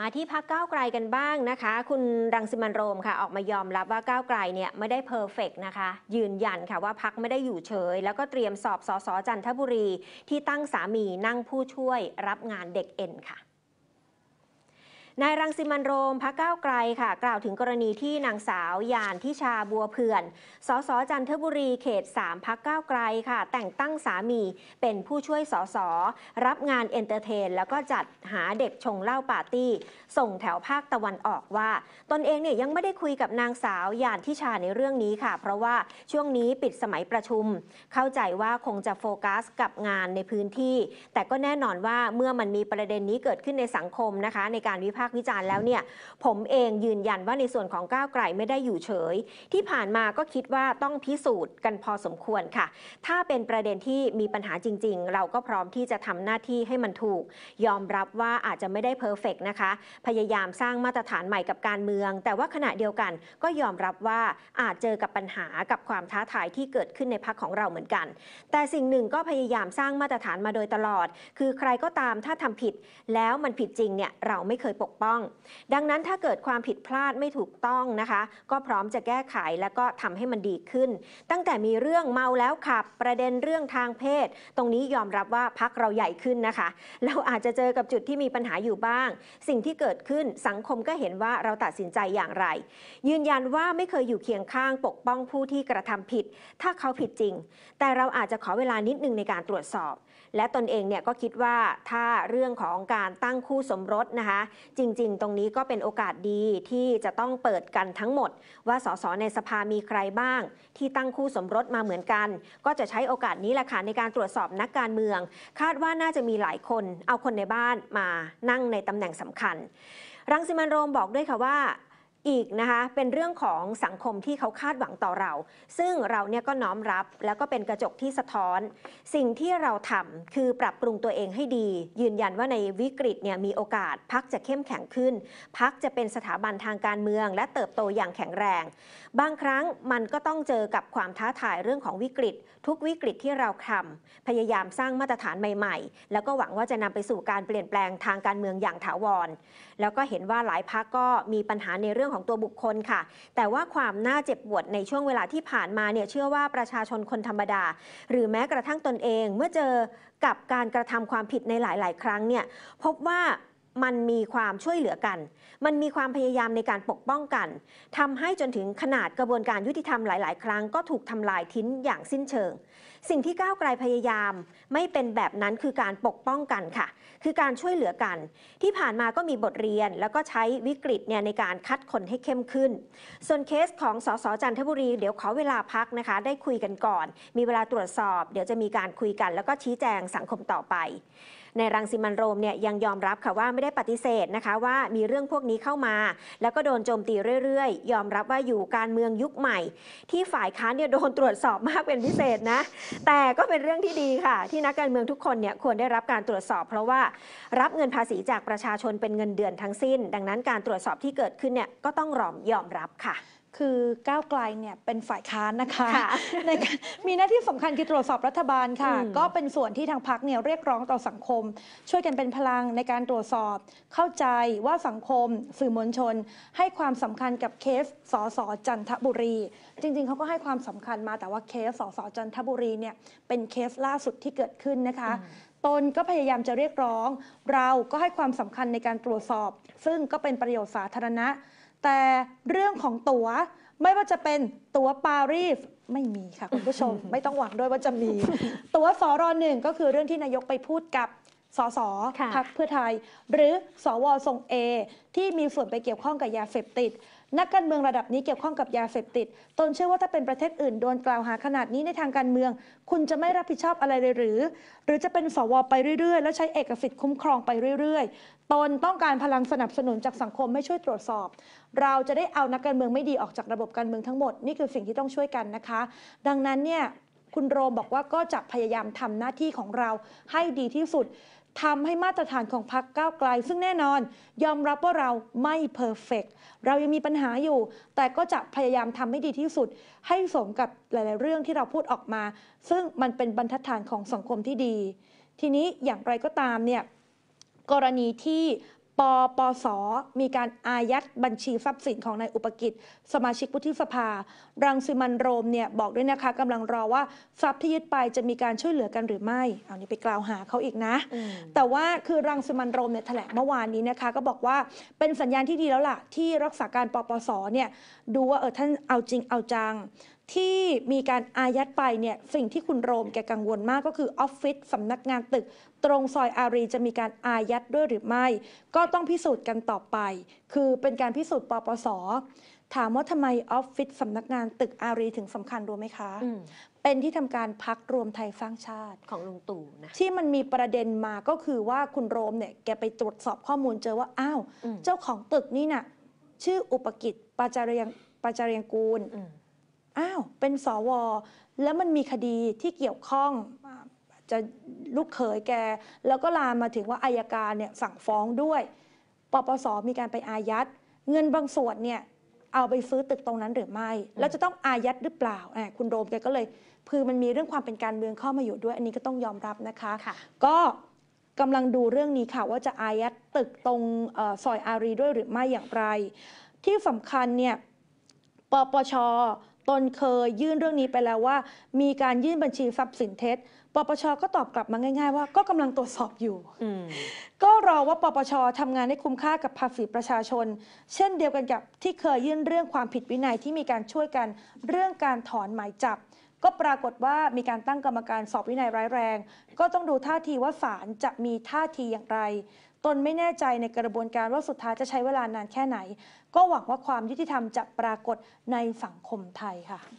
มาที่พักเก้าไกลกันบ้างนะคะ คุณรังสิมันโรมค่ะออกมายอมรับว่าก้าวไกลเนี่ย ไม่ได้เพอร์เฟกนะคะ ยืนยันค่ะว่าพักไม่ได้อยู่เฉย แล้วก็เตรียมสอบสอสอจันทบุรี ที่ตั้งสามีนั่งผู้ช่วยรับงานเด็กเอ็นค่ะนายรังสิมันโรมพักก้าวไกลค่ะ กล่าวถึงกรณีที่นางสาวยานทิชาบัวเพื่อนสสจันทบุรีเขต 3พักก้าไกลค่ะ แต่งตั้งสามีเป็นผู้ช่วยสสรับงานเอนเตอร์เทน แล้วก็จัดหาเด็กชงเหล้าปาร์ตี้ ส่งแถวภาคตะวันออกว่า ตนเองเนี่ยยังไม่ได้คุยกับนางสาวยานทิชาในเรื่องนี้ค่ะ เพราะว่าช่วงนี้ปิดสมัยประชุม เข้าใจว่าคงจะโฟกัสกับงานในพื้นที่ แต่ก็แน่นอนว่าเมื่อมันมีประเด็นนี้เกิดขึ้นในสังคมนะคะ ในการวิพากษ์ากษ์วิจารณ์แล้วเนี่ยผมเองยืนยันว่าในส่วนของก้าวไกลไม่ได้อยู่เฉย ที่ผ่านมาก็คิดว่าต้องพิสูจน์กันพอสมควรค่ะ ถ้าเป็นประเด็นที่มีปัญหาจริง ๆ เราก็พร้อมที่จะทำหน้าที่ให้มันถูก ยอมรับว่าอาจจะไม่ได้เพอร์เฟกนะคะพยายามสร้างมาตรฐานใหม่กับการเมือง แต่ว่าขณะเดียวกันก็ยอมรับว่าอาจเจอกับปัญหากับความท้าทายที่เกิดขึ้นในพักของเราเหมือนกัน แต่สิ่งหนึ่งก็พยายามสร้างมาตรฐานมาโดยตลอด คือใครก็ตามถ้าทำผิด แล้วมันผิดจริงเนี่ยเราไม่เคยปกป้องดังนั้นถ้าเกิดความผิดพลาดไม่ถูกต้องนะคะ ก็พร้อมจะแก้ไขแล้วก็ทำให้มันดีขึ้น ตั้งแต่มีเรื่องเมาแล้วขับประเด็นเรื่องทางเพศ ตรงนี้ยอมรับว่าพักเราใหญ่ขึ้นนะคะ เราอาจจะเจอกับจุดที่มีปัญหาอยู่บ้าง สิ่งที่เกิดขึ้นสังคมก็เห็นว่าเราตัดสินใจอย่างไร ยืนยันว่าไม่เคยอยู่เคียงข้างปกป้องผู้ที่กระทำผิด ถ้าเขาผิดจริง แต่เราอาจจะขอเวลานิดนึงในการตรวจสอบ และตนเองเนี่ยก็คิดว่าถ้าเรื่องของการตั้งคู่สมรสนะคะจริจริงๆ ตรงนี้ก็เป็นโอกาสดีที่จะต้องเปิดกันทั้งหมดว่าสสในสภามีใครบ้างที่ตั้งคู่สมรสมาเหมือนกัน ก็จะใช้โอกาสนี้แหละค่ะในการตรวจสอบนักการเมือง คาดว่าน่าจะมีหลายคน เอาคนในบ้านมานั่งในตำแหน่งสำคัญ รังสิมันโรมบอกด้วยค่ะว่าอีกนะคะเป็นเรื่องของสังคมที่เขาคาดหวังต่อเรา ซึ่งเราเนี่ยก็น้อมรับแล้วก็เป็นกระจกที่สะท้อน สิ่งที่เราทำคือปรับปรุงตัวเองให้ดี ยืนยันว่าในวิกฤตเนี่ยมีโอกาสพักจะเข้มแข็งขึ้นพักจะเป็นสถาบันทางการเมือง และเติบโตอย่างแข็งแรงบางครั้งมันก็ต้องเจอกับความท้าทายเรื่องของวิกฤต ทุกวิกฤตที่เราทำพยายามสร้างมาตรฐานใหม่ ๆ แล้วก็หวังว่าจะนำไปสู่การเปลี่ยนแปลงทางการเมืองอย่างถาวร แล้วก็เห็นว่าหลายพักก็มีปัญหาในเรื่องของตัวบุคคลค่ะ แต่ว่าความน่าเจ็บปวดในช่วงเวลาที่ผ่านมาเนี่ย เชื่อว่าประชาชนคนธรรมดา หรือแม้กระทั่งตนเอง เมื่อเจอกับการกระทำความผิดในหลาย ๆ ครั้งเนี่ย พบว่ามันมีความช่วยเหลือกัน มันมีความพยายามในการปกป้องกัน ทำให้จนถึงขนาดกระบวนการยุติธรรมหลายๆครั้งก็ถูกทำลายทิ้นอย่างสิ้นเชิง สิ่งที่ก้าวไกลพยายามไม่เป็นแบบนั้นคือการปกป้องกันค่ะ คือการช่วยเหลือกัน ที่ผ่านมาก็มีบทเรียน แล้วก็ใช้วิกฤตเนี่ยในการคัดคนให้เข้มขึ้น ส่วนเคส ของสสจันทบุรีเดี๋ยวขอเวลาพักนะคะ ได้คุยกันก่อน มีเวลาตรวจสอบ เดี๋ยวจะมีการคุยกันแล้วก็ชี้แจงสังคมต่อไปในรังสิมันโรมเนี่ยยังยอมรับค่ะว่าไม่ได้ปฏิเสธนะคะว่ามีเรื่องพวกนี้เข้ามา แล้วก็โดนโจมตีเรื่อยๆ ยอมรับว่าอยู่การเมืองยุคใหม่ ที่ฝ่ายค้านเนี่ยโดนตรวจสอบมากเป็นพิเศษนะแต่ก็เป็นเรื่องที่ดีค่ะ ที่นักการเมืองทุกคนเนี่ยควรได้รับการตรวจสอบ เพราะว่ารับเงินภาษีจากประชาชนเป็นเงินเดือนทั้งสิ้น ดังนั้นการตรวจสอบที่เกิดขึ้นเนี่ยก็ต้องรอมยอมรับค่ะคือก้าวไกลเนี่ยเป็นฝ่ายค้านนะคะมีหน้าที่สำคัญคือตรวจสอบรัฐบาลค่ะ ก็เป็นส่วนที่ทางพักเนี่ยเรียกร้องต่อสังคม ช่วยกันเป็นพลังในการตรวจสอบ เข้าใจว่าสังคม สื่อมวลชน ให้ความสำคัญกับเคสสอสอจันทบุรี จริง ๆเขาก็ให้ความสำคัญมาแต่ว่าเคสสอสอจันทบุรีเนี่ยเป็นเคสล่าสุดที่เกิดขึ้นนะคะ ตนก็พยายามจะเรียกร้อง เราก็ให้ความสำคัญในการตรวจสอบ ซึ่งก็เป็นประโยชน์สาธารณะแต่เรื่องของตัว๋วไม่ว่าจะเป็นตั๋วปารีสไม่มีค่ะ คุณผู้ชม ไม่ต้องหวังด้วยว่าจะมี ตั๋วสอรอหนึ่งก็คือเรื่องที่นายกไปพูดกับสสพักเพื่อไทยหรือสวทรงเอที่มีส่วนไปเกี่ยวข้องกับยาเสพติด นักการเมืองระดับนี้เกี่ยวข้องกับยาเสพติด ตนเชื่อว่าถ้าเป็นประเทศอื่นโดนกล่าวหาขนาดนี้ในทางการเมือง คุณจะไม่รับผิดชอบอะไรเลยหรือ หรือจะเป็นสวไปเรื่อยๆ แล้วใช้เอกสิทธิ์คุ้มครองไปเรื่อย ๆตนต้องการพลังสนับสนุนจากสังคมให้ช่วยตรวจสอบ เราจะได้เอานักการเมืองไม่ดีออกจากระบบการเมืองทั้งหมดนี่คือสิ่งที่ต้องช่วยกันนะคะ ดังนั้นเนี่ยคุณโรมบอกว่าก็จะพยายามทำหน้าที่ของเราให้ดีที่สุด ทำให้มาตรฐานของพรรคก้าวไกลซึ่งแน่นอนยอมรับว่าเราไม่เพอร์เฟกเรายังมีปัญหาอยู่ แต่ก็จะพยายามทำให้ดีที่สุด ให้สมกับหลาย ๆเรื่องที่เราพูดออกมา ซึ่งมันเป็นบรรทัดฐานของสังคมที่ดี ทีนี้อย่างไรก็ตามเนี่ยกรณีที่ปปส มีการอายัดบัญชีทรัพย์สินของนายอุปกิจสมาชิกวุฒิสภารังสิมันโรมเนี่ยบอกด้วยนะคะกำลังรอว่าทรัพย์ที่ยึดไปจะมีการช่วยเหลือกันหรือไม่ เอานี้ไปกล่าวหาเขาอีกนะ แต่ว่าคือรังสิมันโรมเนี่ยแถลงเมื่อวานนี้นะคะ ก็บอกว่าเป็นสัญญาณที่ดีแล้วล่ะ ที่รักษาการปปสเนี่ยดูว่าเออท่านเอาจริงเอาจังที่มีการอายัดไปเนี่ยสิ่งที่คุณโรมแกกังวลมากก็คือออฟฟิศสำนักงานตึก ตรงซอยอารีจะมีการอายัดด้วยหรือไม่ ก็ต้องพิสูจน์กันต่อไป คือเป็นการพิสูจน์ปปสถามว่าทำไมออฟฟิศสำนักงานตึกอารี ถึงสำคัญรู้ไหมคะเป็นที่ทำการพักรวมไทยสร้างชาติของลุงตู่นะที่มันมีประเด็นมาก็คือว่าคุณโรมเนี่ยแกไปตรวจสอบข้อมูลเจอว่าอ้าวเจ้าของตึกนี่นะ่ะชื่ออุปกิจปาจาเรียงปาจาเรียงกูลอ้าว เป็นสว แล้วมันมีคดีที่เกี่ยวข้องจะลูกเขยแก แล้วก็ลามมาถึงว่าอายการเนี่ยสั่งฟ้องด้วย ปปส มีการไปอายัด เงินบางส่วนเนี่ย เอาไปซื้อ ตึกตรงนั้นหรือไม่ แล้วจะต้องอายัดหรือเปล่า คุณโรม แกก็เลยพือมันมีเรื่องความเป็นการ เมืองเข้ามาอยู่ด้วย อันนี้ก็ต้องยอมรับนะคะคะก็กำลังดูเรื่องนี้ค่ะว่าจะอายัดตึกตรงอซอยอารีด้วยหรือไม่อย่างไร ที่สำคัญเนี่ย ปปชตนเคยยื่นเรื่องนี้ไปแล้วว่า มีการยื่นบัญชีทรัพย์สินเท็จปปชก็ตอบกลับมาง่ายๆว่าก็กำลังตรวจสอบอยู่ ก็รอว่าปปชทำงานให้คุ้มค่ากับภาษีประชาชน เช่นเดียวกันกับที่เคยยื่นเรื่องความผิดวินัยที่มีการช่วยกันเรื่องการถอนหมายจับก็ปรากฏว่ามีการตั้งกรรมการสอบวินัยร้ายแรง ก็ต้องดูท่าทีว่าศาลจะมีท่าทีอย่างไร ตนไม่แน่ใจในกระบวนการว่าสุดท้ายจะใช้เวลานานแค่ไหน ก็หวังว่าความยุติธรรมจะปรากฏในสังคมไทยค่ะ